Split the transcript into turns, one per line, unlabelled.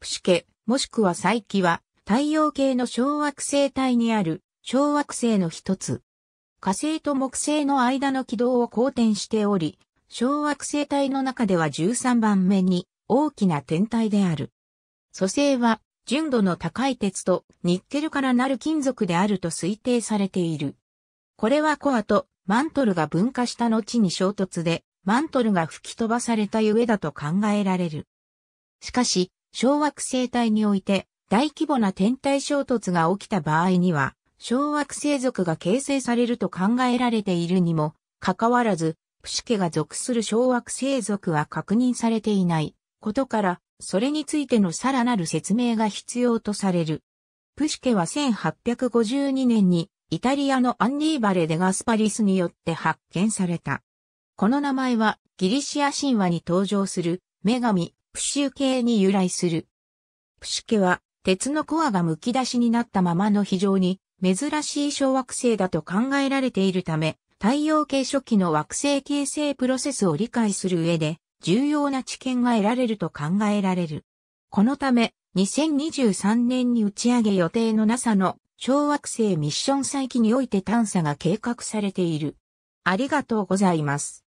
プシケ、もしくは再起は、太陽系の小惑星帯にある小惑星の一つ。火星と木星の間の軌道を公転しており、小惑星帯の中では13番目に大きな天体である。蘇生は純度の高い鉄とニッケルからなる金属であると推定されている。これはコアとマントルが分化した後に衝突でマントルが吹き飛ばされたゆえだと考えられる。しかし、小惑星帯において大規模な天体衝突が起きた場合には、小惑星族が形成されると考えられているにも、かかわらず、プシケが属する小惑星族は確認されていないことから、それについてのさらなる説明が必要とされる。プシケは1852年にイタリアのアンディーバレ・デ・ガスパリスによって発見された。この名前はギリシア神話に登場する女神プシュ系に由来する。プシュ系は、鉄のコアが剥き出しになったままの非常に珍しい小惑星だと考えられているため、太陽系初期の惑星形成プロセスを理解する上で、重要な知見が得られると考えられる。このため、2023年に打ち上げ予定の NASA の小惑星ミッション再起において探査が計画されている。ありがとうございます。